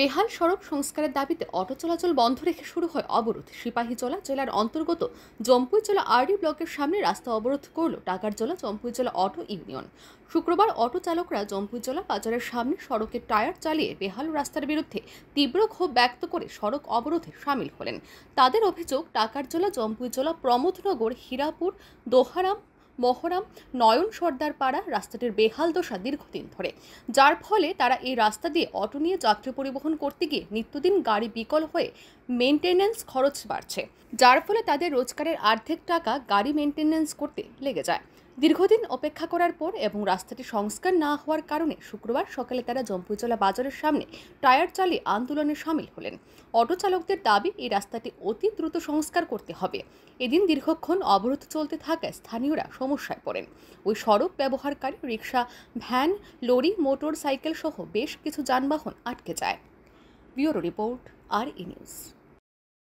বেহাল সড়ক সংস্কারের দাবিতে অটো চলাচল বন্ধ রেখে শুরু হয় অবরোধ সিপাহীজলা জেলার অন্তর্গত জম্পুইজলা আরডি ব্লকের সামনে রাস্তা অবরোধ করল টাকারজলা জম্পুইজলা অটো ইউনিয়ন শুক্রবার অটো চালকরা জম্পুইজলা বাজারের সামনে সড়কে টায়ার চালিয়ে বেহাল রাস্তার বিরুদ্ধে তীব্র ক্ষোভ ব্যক্ত করে সড়ক অবরোধে সামিল হলেন তাদের অভিযোগ টাকারজলা জম্পুইজলা প্রমোদনগর হীরাপুর দোহারাম মহরাম নয়ন সর্দার পাড়া রাস্তাটির বেহাল দশা দীর্ঘদিন ধরে যার ফলে তারা এই রাস্তা দিয়ে অটো নিয়ে যাত্রী পরিবহন করতে গিয়ে নিত্যদিন গাড়ি বিকল হয়ে মেনটেন্যান্স খরচ বাড়ছে যার ফলে তাদের রোজগারের অর্ধেক টাকা গাড়ি মেনটেন্যান্স করতে লেগে যায় দীর্ঘদিন অপেক্ষা করার পর এবং রাস্তাটি সংস্কার না হওয়ার কারণে শুক্রবার সকালে তারা জম্পুজলা বাজারের সামনে টায়ার চালিয়ে আন্দোলনে সামিল হলেন অটো চালকদের দাবি এই রাস্তাটি অতি দ্রুত সংস্কার করতে হবে এদিন দীর্ঘক্ষণ অবরোধ চলতে থাকায় স্থানীয়রা সমস্যায় পড়েন ওই সড়ক ব্যবহারকারী রিক্সা ভ্যান লরি মোটর সাইকেল সহ বেশ কিছু যানবাহন আটকে যায় ব্যুরো রিপোর্ট আর ইনিউজ নিউজ